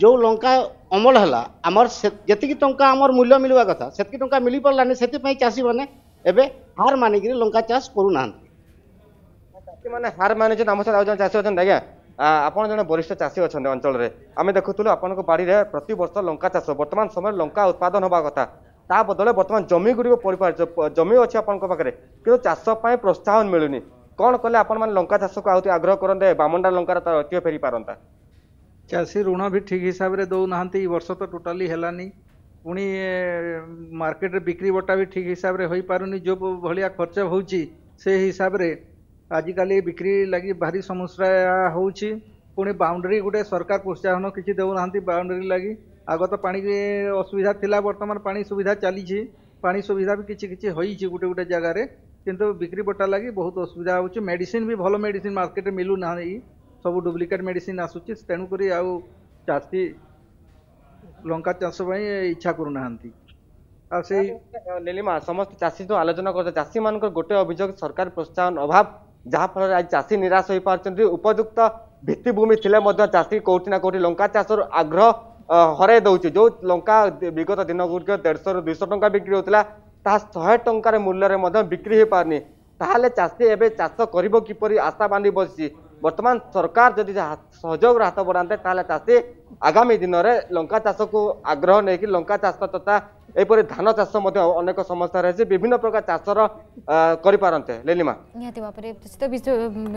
যে লঙ্কা অমল হল আমার যেতকি টঙ্কা আমার মূল্য মিলবা কথা সেতকি টঙ্কা মিলিপারানি সেপাই চাষী মানে এবে হার মানিকি লঙ্কা চাষ করু না মানে চাষী মানে হার মানিছেন আমার সাথে চাষী অনেক আজ্ঞা ଆପଣ ଜଣେ ବରିଷ୍ଠ ଚାଷୀ ଅଛନ୍ତି ଅଞ୍ଚଳରେ ଆମେ ଦେଖୁଥିଲୁ ଆପଣଙ୍କ ବାଡ଼ିରେ ପ୍ରତିବର୍ଷ ଲଙ୍କା ଚାଷ ବର୍ତ୍ତମାନ ସମୟରେ ଲଙ୍କା ଉତ୍ପାଦନ ହେବା କଥା ତା ବଦଳରେ ବର୍ତ୍ତମାନ ଜମିଗୁଡ଼ିକ ପଡ଼ିପାରୁଛି ଜମି ଅଛି ଆପଣଙ୍କ ପାଖରେ କିନ୍ତୁ ଚାଷ ପାଇଁ ପ୍ରୋତ୍ସାହନ ମିଳୁନି କ'ଣ କଲେ ଆପଣମାନେ ଲଙ୍କା ଚାଷକୁ ଆହୁରି ଆଗ୍ରହ କରନ୍ତେ ବାମଣ୍ଡା ଲଙ୍କାର ତାର ଐତିହ୍ୟ ଫେରି ପାରନ୍ତା ଚାଷୀ ଋଣ ବି ଠିକ୍ ହିସାବରେ ଦେଉନାହାନ୍ତି ଏ ବର୍ଷ ତ ଟୋଟାଲି ହେଲାନି ପୁଣି ମାର୍କେଟରେ ବିକ୍ରି ବଟା ବି ଠିକ୍ ହିସାବରେ ହୋଇପାରୁନି ଯେଉଁ ଭଳିଆ ଖର୍ଚ୍ଚ ହେଉଛି ସେ ହିସାବରେ आज आजिकल बिक्री लगी भारी समस्या होने बाउंड्री गोटे सरकार प्रोत्साहन किसी देना बाउंड्री लगे आगत पा असुविधा थी बर्तमान पा सुविधा चली सुविधा भी किसी किसी हो गोटे गोटे जगार कितु बिक्री बटा लगी बहुत असुविधा हो मेडिसीन भी भल मेड मार्केट मिलूना सब डुप्लिकेट मेड आसूँ तेणुक आउ चाषी लंका चाषपाई इच्छा करूना नीलीमा समस्त चाषी तो आलोचना कर चाषी गोटे अभोग सरकार प्रोत्साहन अभाव ଯାହାଫଳରେ ଆଜି ଚାଷୀ ନିରାଶ ହୋଇପାରୁଛନ୍ତି ଉପଯୁକ୍ତ ଭିତ୍ତିଭୂମି ଥିଲେ ମଧ୍ୟ ଚାଷୀ କେଉଁଠି ନା କେଉଁଠି ଲଙ୍କା ଚାଷରୁ ଆଗ୍ରହ ହରାଇ ଦେଉଛି ଯେଉଁ ଲଙ୍କା ବିଗତ ଦିନ ଗୁଡ଼ିକ ଦେଢ଼ଶହରୁ ଦୁଇଶହ ଟଙ୍କା ବିକ୍ରି ହେଉଥିଲା ତାହା ଶହେ ଟଙ୍କାର ମୂଲ୍ୟରେ ମଧ୍ୟ ବିକ୍ରି ହୋଇପାରୁନି ତାହେଲେ ଚାଷୀ ଏବେ ଚାଷ କରିବ କିପରି ଆଶା ବାନ୍ଧି ବସିଛି ବର୍ତ୍ତମାନ ସରକାର ଯଦି ସହଯୋଗର ହାତ ବଢ଼ାନ୍ତେ ତାହେଲେ ଚାଷୀ ଆଗାମୀ ଦିନରେ ଲଙ୍କା ଚାଷକୁ ଆଗ୍ରହ ନେଇକି ଲଙ୍କା ଚାଷ ତଥା ଏହିପରି ଧାନ ଚାଷ ମଧ୍ୟ ଅନେକ ସମସ୍ୟା ରହିଛି ବିଭିନ୍ନ ପ୍ରକାର ଚାଷର କରିପାରନ୍ତେ ଲେଲିମା ନିହାତି ଭାବରେ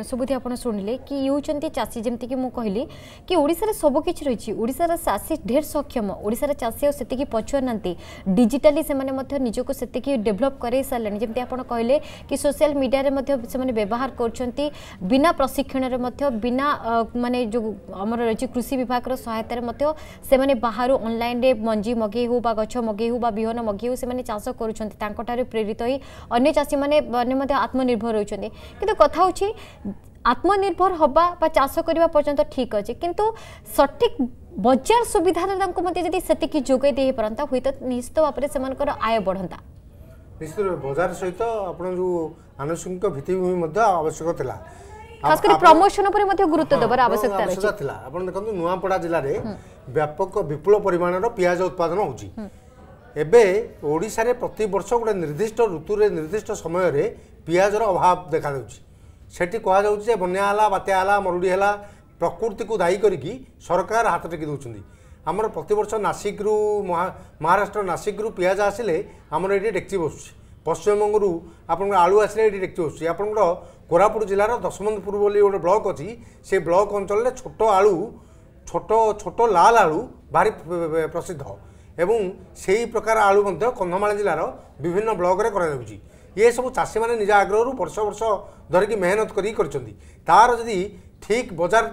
ସବୁଠି ଆପଣ ଶୁଣିଲେ କି ହେଉଛନ୍ତି ଚାଷୀ ଯେମିତିକି ମୁଁ କହିଲି କି ଓଡ଼ିଶାରେ ସବୁକିଛି ରହିଛି ଓଡ଼ିଶାର ଚାଷୀ ଢେର ସକ୍ଷମ ଓଡ଼ିଶାର ଚାଷୀ ଆଉ ସେତିକି ପଛୁଆ ନାହାନ୍ତି ଡିଜିଟାଲି ସେମାନେ ମଧ୍ୟ ନିଜକୁ ସେତିକି ଡେଭଲପ୍ କରାଇ ସାରିଲେଣି ଯେମିତି ଆପଣ କହିଲେ କି ସୋସିଆଲ ମିଡ଼ିଆରେ ମଧ୍ୟ ସେମାନେ ବ୍ୟବହାର କରୁଛନ୍ତି ବିନା ପ୍ରଶିକ୍ଷଣରେ ମଧ୍ୟ ବିନା ମାନେ ଯେଉଁ ଆମର ରହିଛି କୃଷି ବିଭାଗର ସହାୟତାରେ ମଧ୍ୟ ସେମାନେ ବାହାରୁ ଅନଲାଇନ୍ରେ ମଞ୍ଜି ମଗେଇ ହେଉ ବା ଗଛ ମଗେଇ ହେଉ ବା বা বিহন মগেও সে চাষ করছেন তাঁর প্রেরিত হয়ে অন্য চাষী মানে আত্মনির্ভর রয়েছেন কিন্তু কথা হচ্ছে আত্মনির্ভর হওয়া বা চাষ করা পর্যন্ত ঠিক আছে কিন্তু সঠিক বজার সুবিধাটা তাঁর যদি সেটিকি যোগাই দিয়ে পারতা হয়তো নিশ্চিত ভাবে সে আয় বড়া নিশ্চিত ভাবে বজার সহিত আপনার যে আনুষঙ্গিক ভিত্তিভূমি আবশ্যক লা ଖାସ କରି ପ୍ରମୋସନ ଉପରେ ମଧ୍ୟ ଗୁରୁତ୍ୱ ଦେବାର ଆବଶ୍ୟକତା ରହିଛି ଥିଲା ଆପଣ ଦେଖନ୍ତୁ ନୂଆପଡ଼ା ଜିଲ୍ଲାରେ ବ୍ୟାପକ ବିପୁଳ ପରିମାଣର ପିଆଜ ଉତ୍ପାଦନ ହେଉଛି ଏବେ ଓଡ଼ିଶାରେ ପ୍ରତିବର୍ଷ ଗୋଟେ ନିର୍ଦ୍ଦିଷ୍ଟ ଋତୁରେ ନିର୍ଦ୍ଦିଷ୍ଟ ସମୟରେ ପିଆଜର ଅଭାବ ଦେଖାଦେଉଛି ସେଠି କୁହାଯାଉଛି ଯେ ବନ୍ୟା ହେଲା ବାତ୍ୟା ହେଲା ମରୁଡ଼ି ହେଲା ପ୍ରକୃତିକୁ ଦାୟୀ କରିକି ସରକାର ହାତ ଟେକି ଦେଉଛନ୍ତି ଆମର ପ୍ରତିବର୍ଷ ନାସିକରୁ ମହାରାଷ୍ଟ୍ର ନାସିକରୁ ପିଆଜ ଆସିଲେ ଆମର ଏଠି ଡେକ୍ଚି ବସୁଛି ପଶ୍ଚିମବଙ୍ଗରୁ ଆପଣଙ୍କର ଆଳୁ ଆସିଲେ ଏଠି ଡେକ୍ଚି ବସୁଛି ଆପଣଙ୍କର କୋରାପୁଟ ଜିଲ୍ଲାର ଦଶମନ୍ତପୁର ବୋଲି ଗୋଟେ ବ୍ଲକ୍ ଅଛି ସେ ବ୍ଲକ୍ ଅଞ୍ଚଳରେ ଛୋଟ ଆଳୁ ଛୋଟ ଛୋଟ ଲାଲ ଆଳୁ ଭାରି ପ୍ରସିଦ୍ଧ ଏବଂ ସେହି ପ୍ରକାର ଆଳୁ ମଧ୍ୟ କନ୍ଧମାଳ ଜିଲ୍ଲାର ବିଭିନ୍ନ ବ୍ଲକରେ କରାଯାଉଛି ଏସବୁ ଚାଷୀମାନେ ନିଜ ଆଗ୍ରହରୁ ବର୍ଷ ବର୍ଷ ଧରିକି ମେହନତ କରିକି କରିଛନ୍ତି ତା'ର ଯଦି ଠିକ୍ ବଜାର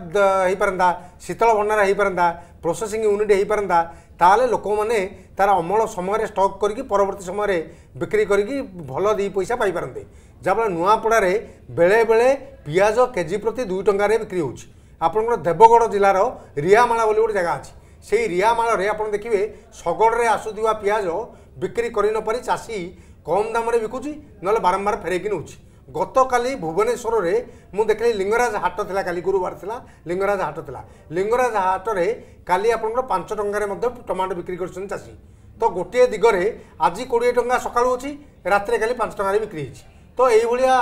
ହୋଇପାରନ୍ତା ଶୀତଳ ଭଣ୍ଡାର ହୋଇପାରନ୍ତା ପ୍ରୋସେସିଂ ୟୁନିଟ୍ ହୋଇପାରନ୍ତା ତାହେଲେ ଲୋକମାନେ ତା'ର ଅମଳ ସମୟରେ ଷ୍ଟକ୍ କରିକି ପରବର୍ତ୍ତୀ ସମୟରେ ବିକ୍ରି କରିକି ଭଲ ଦୁଇ ପଇସା ପାଇପାରନ୍ତେ ଯାହାଫଳରେ ନୂଆପଡ଼ାରେ ବେଳେବେଳେ ପିଆଜ କେ ଜି ପ୍ରତି ଦୁଇ ଟଙ୍କାରେ ବିକ୍ରି ହେଉଛି ଆପଣଙ୍କର ଦେବଗଡ଼ ଜିଲ୍ଲାର ରିହାମାଳା ବୋଲି ଗୋଟେ ଜାଗା ଅଛି ସେଇ ରିହାମାଳରେ ଆପଣ ଦେଖିବେ ଶଗଡ଼ରେ ଆସୁଥିବା ପିଆଜ ବିକ୍ରି କରି ନପାରି ଚାଷୀ କମ୍ ଦାମରେ ବିକୁଛି ନହେଲେ ବାରମ୍ବାର ଫେରେଇକି ନେଉଛି ଗତକାଲି ଭୁବନେଶ୍ୱରରେ ମୁଁ ଦେଖିଲି ଲିଙ୍ଗରାଜ ହାଟ ଥିଲା କାଲି ଗୁରୁବାର ଥିଲା ଲିଙ୍ଗରାଜ ହାଟ ଥିଲା ଲିଙ୍ଗରାଜ ହାଟରେ କାଲି ଆପଣଙ୍କର ପାଞ୍ଚ ଟଙ୍କାରେ ମଧ୍ୟ ଟମାଟୋ ବିକ୍ରି କରିଛନ୍ତି ଚାଷୀ ତ ଗୋଟିଏ ଦିଗରେ ଆଜି କୋଡ଼ିଏ ଟଙ୍କା ସକାଳୁ ଅଛି ରାତିରେ କାଲି ପାଞ୍ଚ ଟଙ୍କାରେ ବିକ୍ରି ହେଇଛି ତ ଏଇଭଳିଆ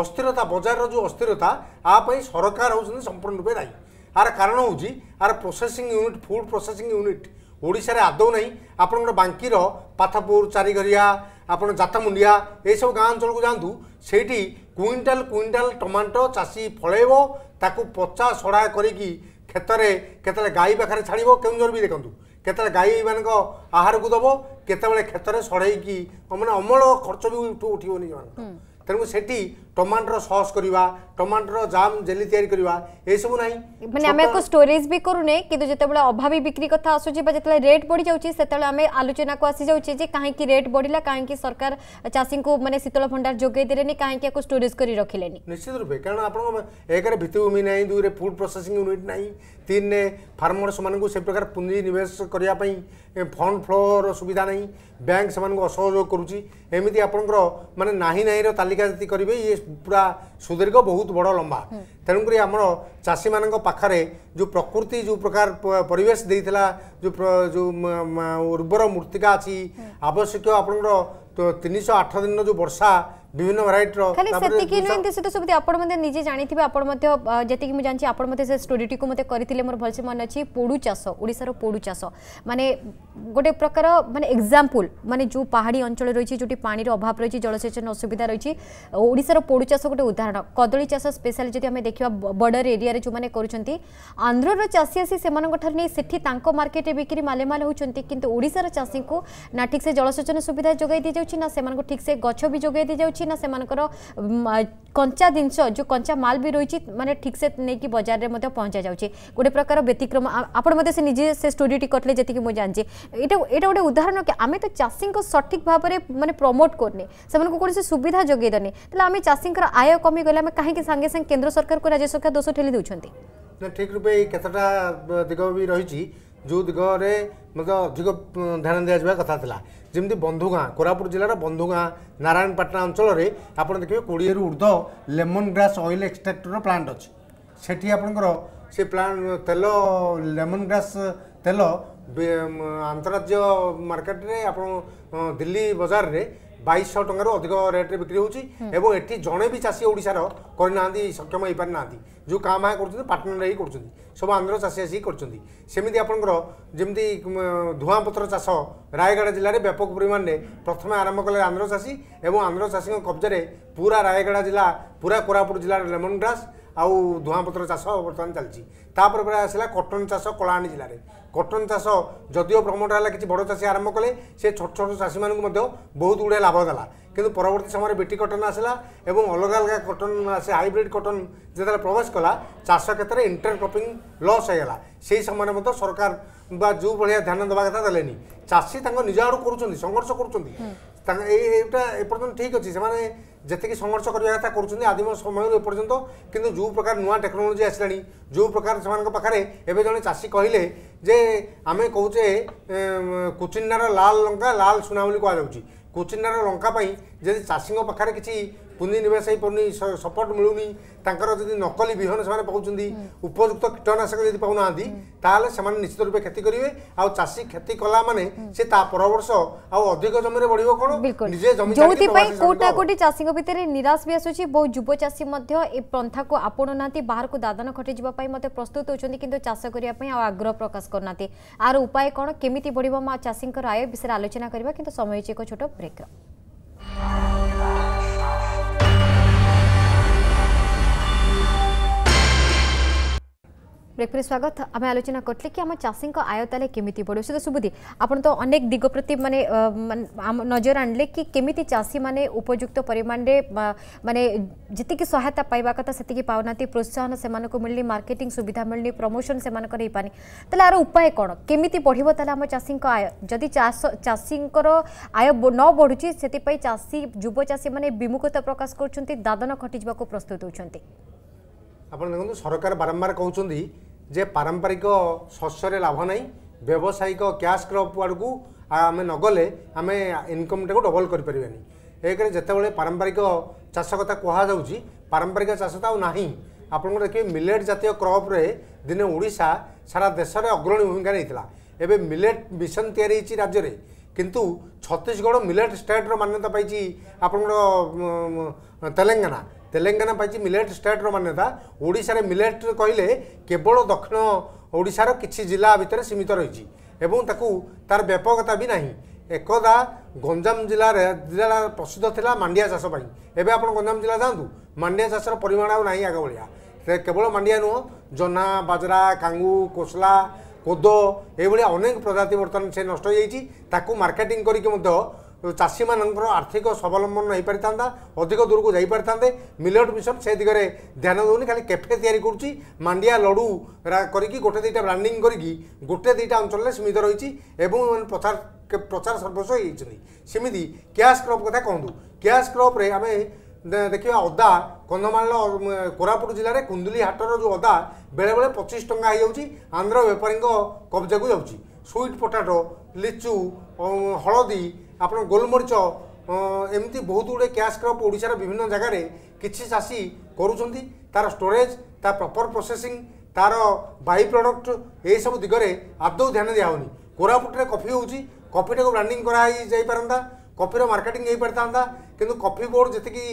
ଅସ୍ଥିରତା ବଜାରର ଯେଉଁ ଅସ୍ଥିରତା ଆ ପାଇଁ ସରକାର ହେଉଛନ୍ତି ସମ୍ପୂର୍ଣ୍ଣ ରୂପେ ଦାୟୀ ଆର କାରଣ ହେଉଛି ଆର processing unit food processing unit ଓଡ଼ିଶାରେ ଆଦୌ ନାହିଁ ଆପଣଙ୍କର ବାଙ୍କିର ପାଥାପୁର ଚାରିଘରିଆ ଆପଣ ଜାତାମୁଣ୍ଡିଆ ଏହିସବୁ ଗାଁ ଅଞ୍ଚଳକୁ ଯାଆନ୍ତୁ ସେଇଠି କୁଇଣ୍ଟାଲ କୁଇଣ୍ଟାଲ ଟମାଟୋ ଚାଷୀ ଫଳେଇବ ତାକୁ ପଚା ସଢ଼ା କରିକି କ୍ଷେତରେ କେତେବେଳେ ଗାଈ ପାଖରେ ଛାଡ଼ିବ କେଉଁଝର ବି ଦେଖନ୍ତୁ କେତେବେଳେ ଗାଈମାନଙ୍କ ଆହାରକୁ ଦେବ କେତେବେଳେ କ୍ଷେତରେ ସଢ଼େଇକି ମାନେ ଅମଳ ଖର୍ଚ୍ଚ ବି ଉଠିବନି ସେମାନଙ୍କ ତେଣୁ ସେଠି टमाटर सस् करवा टमाटर जाम जेली तैयारी ना मैंने को स्टोरेज भी करूने कि अभावी बिक्री कथ आसट बढ़ी आम आलोचना को आसी जाऊँच कहीं रेट बढ़ला कहीं सरकार चाषी को मैंने शीतल भंडार जगे दे कहीं स्टोरेज कर रखिले निश्चित रूप कारण आप एक भित्तभूमि ना दुई फुड प्रोसेंग यूनिट ना तीन ने फार्मर्स मान से प्रकार पुंजी नवेश फंड फ्लोर सुविधा नहीं बैंक से असहयोग करुच्ची एमती आपंकर मानने ना नाही रालिका जी करेंगे ये ପୁରା ସୁଦୀର୍ଘ ବହୁତ ବଡ଼ ଲମ୍ବା ତେଣୁକରି ଆମର ଚାଷୀମାନଙ୍କ ପାଖରେ ଯେଉଁ ପ୍ରକୃତି ଯେଉଁ ପ୍ରକାର ପରିବେଶ ଦେଇଥିଲା ଯେଉଁ ଯେଉଁ ଉର୍ବର ମୃତ୍ତିକା ଅଛି ଆବଶ୍ୟକୀୟ ଆପଣଙ୍କର ତିନିଶହ ଆଠ ଦିନର ଯେଉଁ ବର୍ଷା বিভিন্ন ভ্যারাইটির খালি সেতিকি নয় তে সেটা সুবিধা আপন মধ্যে নিজে জানিথিবে আপন মধ্যে যেতিকি মু জানছি আপন মধ্যে সে স্টুডিওটিকু মতে করিতিলে মোর ভালসে মনে আছে পোড়ু চাষ ওড়িশার পোড়ু চাষ মানে গোটে প্রকার মানে এক্সাম্পল মানে যে পাহাড়ি অঞ্চল রয়েছে যেটি পানির অভাব রয়েছে জলসেচন অসুবিধা রয়েছে ওড়িশার পোড়ু চাষ গোটে উদাহরণ কদলী চাষ স্পেশালি যদি আমি দেখিবা বর্ডর এরিয়ারে যে করছেন আন্ধ্রর চাষী আসি সে নিয়ে সেটি তাঁক মার্কেটে বিক্রি মালেমাল হচ্ছেন কিন্তু ওড়িশার চাষী না ঠিক সে জলসেচন সুবিধা যোগাই দিয়ে যাচ্ছে না সে ঠিক সে গছ বি যোগাই দিয়ে যাচ্ছে ଅଛି ନା ସେମାନଙ୍କର କଞ୍ଚା ଜିନିଷ ଯେଉଁ କଞ୍ଚା ମାଲ ବି ରହିଛି ମାନେ ଠିକ୍ ସେ ନେଇକି ବଜାରରେ ମଧ୍ୟ ପହଞ୍ଚା ଯାଉଛି ଗୋଟେ ପ୍ରକାର ବ୍ୟତିକ୍ରମ ଆପଣ ମଧ୍ୟ ସେ ନିଜେ ସେ ଷ୍ଟୋରିଟି କରିଥିଲେ ଯେତିକି ମୁଁ ଜାଣିଛି ଏଇଟା ଏଇଟା ଗୋଟେ ଉଦାହରଣ କି ଆମେ ତ ଚାଷୀଙ୍କ ସଠିକ୍ ଭାବରେ ମାନେ ପ୍ରମୋଟ୍ କରୁନି ସେମାନଙ୍କୁ କୌଣସି ସୁବିଧା ଯୋଗାଇ ଦେଉନି ତାହେଲେ ଆମେ ଚାଷୀଙ୍କର ଆୟ କମିଗଲେ ଆମେ କାହିଁକି ସାଙ୍ଗେ ସାଙ୍ଗେ କେନ୍ଦ୍ର ସରକାରକୁ ରାଜ୍ୟ ସରକାର ଦୋଷ ଠେଲି ଦେଉଛନ୍ତି ନା ଠିକ୍ ରୂପେ କେତେଟା ଦିଗ ବି ରହିଛି ଯେଉଁ ଦିଗରେ ମଧ୍ୟ ଅଧିକ ଧ୍ୟାନ ଦିଆଯିବା କଥା ଥିଲା ଯେମିତି ବନ୍ଧୁଗାଁ କୋରାପୁଟ ଜିଲ୍ଲାର ବନ୍ଧୁଗାଁ ନାରାୟଣପାଟଣା ଅଞ୍ଚଳରେ ଆପଣ ଦେଖିବେ କୋଡ଼ିଏରୁ ଉର୍ଦ୍ଧ୍ୱ lemon grass oil extractor plant ଅଛି ସେଠି ଆପଣଙ୍କର ସେ ପ୍ଲାଣ୍ଟ ତେଲ ଲେମନ୍ ଗ୍ରାସ୍ ତେଲ ଆନ୍ତର୍ଜାତୀୟ ମାର୍କେଟରେ ଆପଣ ଦିଲ୍ଲୀ ବଜାରରେ বাইশশহ টঙ্কার অধিক রেট্রে বিক্রি হচ্ছে এবং এটি জনে বি চাষী ওড়শার করে না সক্ষম হয়েপারি না যে কাঁ ভাঁ করছেন পার্টনার হয়ে করছেন সব আন্ধ্র চাষী আসি করছেন সেমি আপনার যেমি ধূয়াপত্র চাষ রায়গড়া জেলার ব্যাপক পরিমাণে প্রথমে আরম্ভ কলে আন্ধ্র চাষী এবং আন্ধ্র চাষী কব্জারে পুরা রায়গড়া জেলা পুরা কোরাপুট জেলার লেমন গ্রাস আউ ধূয়াপত্র চাষ বর্তমান চালছি তাপরে পরে আসলা কটন চাষ কলাহান্ডি জেলায় কটন চাষ যদিও প্রমোট হল কিছু বড় চাষী আরম্ভ কলে সে ছোট ছোট চাষী মানুষ বহুত গুড়ে লাভ দেলা কিন্তু পরবর্তী সময় বিটি কটন আসলা এবং অলগা অলগা কটন সে হাইব্রিড কটন যেত প্রবেশ কলা চাষ ক্ষেত্রে ইন্টরক্রপিং লস হয়ে গেল সেই সময় মধ্যে সরকার বা যেভাবে ধ্যান দেওয়া কথা দেলে চাষী তাঙ্ক নিজ আড়ু করছেন সংঘর্ষ করছেন এইটা এপর্যন্ত ঠিক আছে সে ଯେତିକି ସଂଘର୍ଷ କରିବା କଥା କରୁଛନ୍ତି ଆଦିମ ସମୟରୁ ଏପର୍ଯ୍ୟନ୍ତ କିନ୍ତୁ ଯେଉଁ ପ୍ରକାର ନୂଆ ଟେକ୍ନୋଲୋଜି ଆସିଲାଣି ଯେଉଁ ପ୍ରକାର ସେମାନଙ୍କ ପାଖରେ ଏବେ ଜଣେ ଚାଷୀ କହିଲେ ଯେ ଆମେ କହୁଛେ କୁଚିନ୍ନାର ଲାଲ ଲଙ୍କା ଲାଲ ସୁନା ବୋଲି କୁହାଯାଉଛି କୋଚିନ୍ନାର ଲଙ୍କା ପାଇଁ ଯଦି ଚାଷୀଙ୍କ ପାଖରେ କିଛି ପୁଞ୍ଜିନିବେଶ ହେଇପାରୁନି ସପୋର୍ଟ ମିଳୁନି ତାଙ୍କର ଯଦି ନକଲି ବିହନ ସେମାନେ ପାଉଛନ୍ତି ଉପଯୁକ୍ତ କୀଟନାଶକ ଯଦି ପାଉନାହାନ୍ତି ତାହେଲେ ସେମାନେ ନିଶ୍ଚିତ ରୂପେ କ୍ଷତି କରିବେ ଆଉ ଚାଷୀ କ୍ଷତି କଲା ମାନେ ସେ ତା ପରବର୍ଷ ଆଉ ଅଧିକ ଜମିରେ ବଢିବ କ'ଣ ନିଜେ ଜମି ଯୋଉଥିପାଇଁ କୋଉଟା କୋଟି ଚାଷୀଙ୍କ ଭିତରେ ନିରାଶ ବି ଆସୁଛି ବହୁ ଯୁବ ଚାଷୀ ମଧ୍ୟ ଏ ପନ୍ଥାକୁ ଆପଣଉନାହାନ୍ତି ବାହାରକୁ ଦାଦନ ଖଟିଯିବା ପାଇଁ ମଧ୍ୟ ପ୍ରସ୍ତୁତ ହେଉଛନ୍ତି କିନ୍ତୁ ଚାଷ କରିବା ପାଇଁ ଆଉ ଆଗ୍ରହ ପ୍ରକାଶ କରୁନାହାନ୍ତି ଆର ଉପାୟ କ'ଣ କେମିତି ବଢିବ ମା ଚାଷୀଙ୍କର ଆୟ ବିଷୟରେ ଆଲୋଚନା କରିବା କିନ୍ତୁ ସମୟ ହେଉଛି ଏକ ଛୋଟ ବ୍ରେକ୍ର ब्रेक पर स्वागत आम आलोचना करते कि आम चाषी आय ताल केमी बढ़ो तो सुबुदी आप तो अनेक दिग प्रति मानने नजर आने कि केमी चाषी मैंने उपयुक्त परिमाण में मानने जीक सहायता पाइबा कथा से पा ना प्रोत्साहन से मिलनी मार्केटिंग सुविधा मिलनी प्रमोशन से पानी तो यार उपाय कौन केमी बढ़े आम चाषी आय जदि चाषी आय न बढ़ुची से चाषी युवचाषी मैंने विमुखता प्रकाश कर दादन खटिजा प्रस्तुत हो आप देखते सरकार बारंबार कहते ଯେ ପାରମ୍ପରିକ ଶସ୍ୟରେ ଲାଭ ନାହିଁ ବ୍ୟବସାୟିକ କ୍ୟାସ୍ କ୍ରପ୍ ଆଡ଼କୁ ଆମେ ନଗଲେ ଆମେ ଇନକମ୍ଟାକୁ ଡବଲ୍ କରିପାରିବାନି ଏକରେ ଯେତେବେଳେ ପାରମ୍ପରିକ ଚାଷ କଥା କୁହାଯାଉଛି ପାରମ୍ପରିକ ଚାଷ ତ ଆଉ ନାହିଁ ଆପଣଙ୍କୁ ଦେଖିବେ ମିଲେଟ୍ ଜାତୀୟ କ୍ରପ୍ରେ ଦିନେ ଓଡ଼ିଶା ସାରା ଦେଶରେ ଅଗ୍ରଣୀ ଭୂମିକା ନେଇଥିଲା ଏବେ ମିଲେଟ୍ ମିଶନ୍ ତିଆରି ହେଇଛି ରାଜ୍ୟରେ କିନ୍ତୁ ଛତିଶଗଡ଼ ମିଲେଟ୍ ଷ୍ଟେଟ୍ର ମାନ୍ୟତା ପାଇଛି ଆପଣଙ୍କର ତେଲେଙ୍ଗାନା ତେଲେଙ୍ଗାନା ପାଇଛି ମିଲେଟ୍ ଷ୍ଟେଟ୍ର ମାନ୍ୟତା ଓଡ଼ିଶାରେ ମିଲେଟ୍ କହିଲେ କେବଳ ଦକ୍ଷିଣ ଓଡ଼ିଶାର କିଛି ଜିଲ୍ଲା ଭିତରେ ସୀମିତ ରହିଛି ଏବଂ ତାକୁ ତାର ବ୍ୟାପକତା ବି ନାହିଁ ଏକଦା ଗଞ୍ଜାମ ଜିଲ୍ଲାରେ ଜିଲ୍ଲା ପ୍ରସିଦ୍ଧ ଥିଲା ମାଣ୍ଡିଆ ଚାଷ ପାଇଁ ଏବେ ଆପଣ ଗଞ୍ଜାମ ଜିଲ୍ଲା ଯାଆନ୍ତୁ ମାଣ୍ଡିଆ ଚାଷର ପରିମାଣ ଆଉ ନାହିଁ ଆଗ ଭଳିଆ କେବଳ ମାଣ୍ଡିଆ ନୁହଁ ଜହ୍ନା ବାଜରା କାଙ୍ଗୁ କୋଶଲା କୋଦ ଏଭଳି ଅନେକ ପ୍ରଜାତି ବର୍ତ୍ତମାନ ସେ ନଷ୍ଟ ହୋଇଯାଇଛି ତାକୁ ମାର୍କେଟିଂ କରିକି ମଧ୍ୟ ଚାଷୀମାନଙ୍କର ଆର୍ଥିକ ସ୍ୱାବଲମ୍ବନ ହେଇପାରିଥାନ୍ତା ଅଧିକ ଦୂରକୁ ଯାଇପାରିଥାନ୍ତେ ମିଲଟ ମିଶନ ସେ ଦିଗରେ ଧ୍ୟାନ ଦେଉନି ଖାଲି କେଫେ ତିଆରି କରୁଛି ମାଣ୍ଡିଆ ଲଡ଼ୁ କରିକି ଗୋଟେ ଦୁଇଟା ବ୍ରାଣ୍ଡିଂ କରିକି ଗୋଟେ ଦୁଇଟା ଅଞ୍ଚଳରେ ସୀମିତ ରହିଛି ଏବଂ ଏମାନେ ପ୍ରଚାର ପ୍ରଚାର ସର୍ବସ୍ୱ ହେଇଯାଇଛନ୍ତି ସେମିତି କ୍ୟାସ୍ କ୍ରପ୍ କଥା କୁହନ୍ତୁ କ୍ୟାସ୍ କ୍ରପ୍ରେ ଆମେ ଦେଖିବା ଅଦା କନ୍ଧମାଳ କୋରାପୁଟ ଜିଲ୍ଲାରେ କୁନ୍ଦୁଲି ହାଟର ଯେଉଁ ଅଦା ବେଳେବେଳେ ପଚିଶ ଟଙ୍କା ହେଇଯାଉଛି ଆନ୍ଧ୍ର ବେପାରୀଙ୍କ କବ୍ଜାକୁ ଯାଉଛି ସୁଇଟ୍ ପଟାଟୋ ଲିଚୁ ହଳଦୀ ଆପଣ ଗୋଲମରିଚ ଏମିତି ବହୁତ ଗୁଡ଼ିଏ କ୍ୟାସ୍ କ୍ରପ୍ ଓଡ଼ିଶାର ବିଭିନ୍ନ ଜାଗାରେ କିଛି ଚାଷୀ କରୁଛନ୍ତି ତା'ର ଷ୍ଟୋରେଜ୍ ତା ପ୍ରପର୍ ପ୍ରୋସେସିଂ ତା'ର ବାଇ ପ୍ରଡ଼କ୍ଟ ଏହିସବୁ ଦିଗରେ ଆଦୌ ଧ୍ୟାନ ଦିଆହେଉନି କୋରାପୁଟରେ କଫି ହେଉଛି କଫିଟାକୁ ବ୍ରାଣ୍ଡିଂ କରାହେଇଯାଇପାରନ୍ତା କଫିର ମାର୍କେଟିଂ ହେଇପାରିଥାନ୍ତା କିନ୍ତୁ କଫି ବୋର୍ଡ଼ ଯେତିକି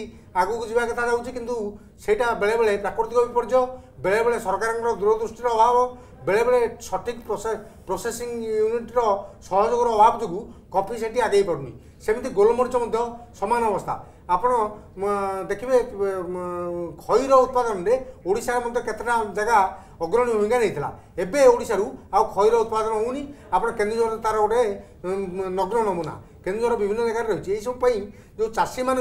ଆଗକୁ ଯିବା କଥା ଯାଉଛି କିନ୍ତୁ ସେଇଟା ବେଳେବେଳେ ପ୍ରାକୃତିକ ବିପର୍ଯ୍ୟୟ ବେଳେବେଳେ ସରକାରଙ୍କର ଦୂରଦୃଷ୍ଟିର ଅଭାବ ବେଳେବେଳେ ସଠିକ୍ ପ୍ରୋସେସିଂ ୟୁନିଟ୍ର ସହଯୋଗର ଅଭାବ ଯୋଗୁଁ କଫି ସେଠି ଆଦେଇ ପାରୁନି ସେମିତି ଗୋଲମରିଚ ମଧ୍ୟ ସମାନ ଅବସ୍ଥା ଆପଣ ଦେଖିବେ ଖଇର ଉତ୍ପାଦନରେ ଓଡ଼ିଶାରେ ମଧ୍ୟ କେତେଟା ଜାଗା ଅଗ୍ରଣୀ ଭୂମିକା ନେଇଥିଲା ଏବେ ଓଡ଼ିଶାରୁ ଆଉ ଖଇର ଉତ୍ପାଦନ ହେଉନି ଆପଣ କେନ୍ଦୁଝର ତା'ର ଗୋଟେ ନଗ୍ନ ନମୁନା केन्द्र विभिन्न जगह रही है यही जो चाषी मान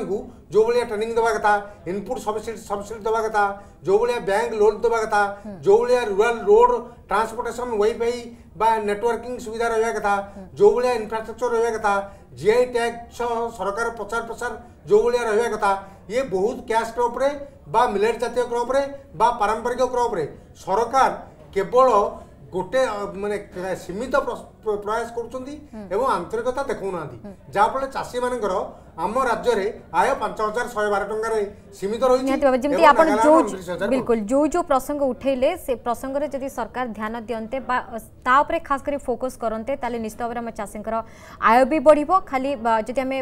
जो भाया ट्रेनिंग देवा कथा इनपुट सबसीड सबसीड देवा कथा जो भाया बैंक लोन देवा कथा जो भाया rural road transportation wifi networking सुविधा रहा कथा जो भाया इनफ्रास्ट्रक्चर रहा कथा जी आई टैग सरकार प्रचार प्रसार जो भाया रहा कथा ये बहुत क्यास क्रपरे मिलेट जितिय क्रपरे पारंपरिक क्रपरे सरकार केवल ଗୋଟେ ମାନେ ସୀମିତ ପ୍ରୟାସ କରୁଛନ୍ତି ଏବଂ ଆନ୍ତରିକତା ଦେଖାଉନାହାନ୍ତି ଯାହାଫଳରେ ଚାଷୀମାନଙ୍କର आम राज्य में आय पांच हजार शहे बार टकर सीमित रही आप बिल्कुल जो जो प्रसंग उठेले से प्रसंग में जदि सरकार ध्यान दिंते तापर खास कर फोकस करते निश्चित भाव में चाषी आय भी बढ़ खाली जी आम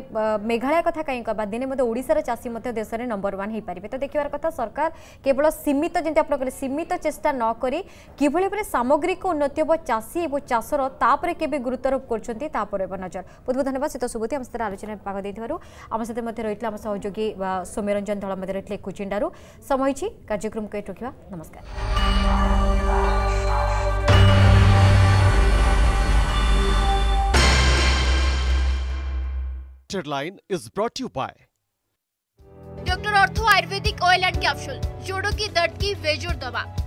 मेघालय कथ कहीं कह दिने ओडार चाषी देश में नंबर वन हो पारे तो देखार कथा सरकार केवल सीमित जमी आप कहते सीमित चेषा नक कि सामग्रिक उन्नति हम चाषी और चाषर तापर के गुरुत्वारोप कर नजर बहुत बहुत धन्यवाद सीत सुबुति आम आलोचना भाग दे आम साथ रही आम सहयोगी सौम्यरंजन दल मध्य रही कुचिंडारू समय कार्यक्रम को ये रखा नमस्कार headline is brought to you by Dr. Ortho Ayurvedic Oil and Capsule. Jodo ki dard ki बेजोड़ dawa.